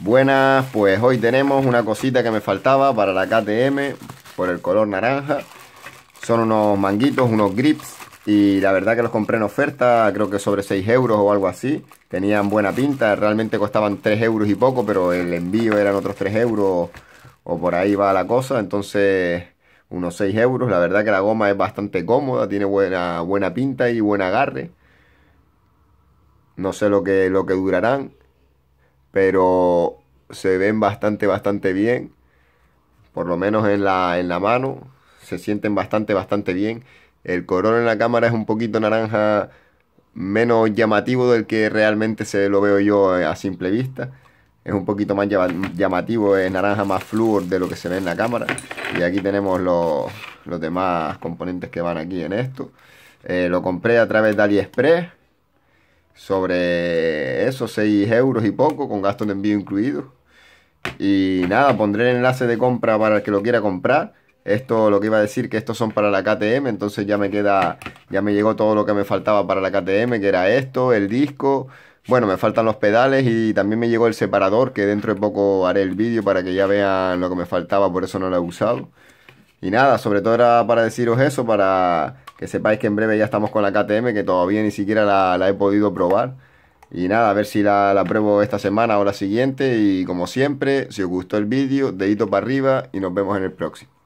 Buenas, pues hoy tenemos una cosita que me faltaba para la KTM por el color naranja. Son unos manguitos, unos grips y la verdad que los compré en oferta, creo que sobre 6 euros o algo así. Tenían buena pinta, realmente costaban 3 euros y poco, pero el envío eran otros 3 euros o por ahí va la cosa, entonces unos 6 euros. La verdad que la goma es bastante cómoda, tiene buena, buena pinta y buen agarre. No sé lo que, lo que durarán pero se ven bastante, bastante bien. Por lo menos en la, mano se sienten bastante, bastante bien. El color en la cámara es un poquito naranja menos llamativo del que realmente se lo veo yo eh, a simple vista. Es un poquito más llamativo, es naranja más flúor de lo que se ve en la cámara. Y aquí tenemos los, demás componentes que van aquí en esto. Eh, lo compré a través de AliExpress sobre eso, 6 euros y poco, con gastos de envío incluido. Y nada, pondré el enlace de compra para el que lo quiera comprar. Esto lo que iba a decir que estos son para la KTM, entonces ya me queda, ya me llegó todo lo que me faltaba para la KTM, que era esto, el disco, bueno, me faltan los pedales y también me llegó el separador, que dentro de poco haré el vídeo para que ya vean lo que me faltaba, por eso no lo he usado. Y nada, sobre todo era para deciros eso, para que sepáis que en breve ya estamos con la KTM, que todavía ni siquiera la, he podido probar. Y nada, a ver si la, la, pruebo esta semana o la siguiente. Y como siempre, si os gustó el vídeo, dedito para arriba y nos vemos en el próximo.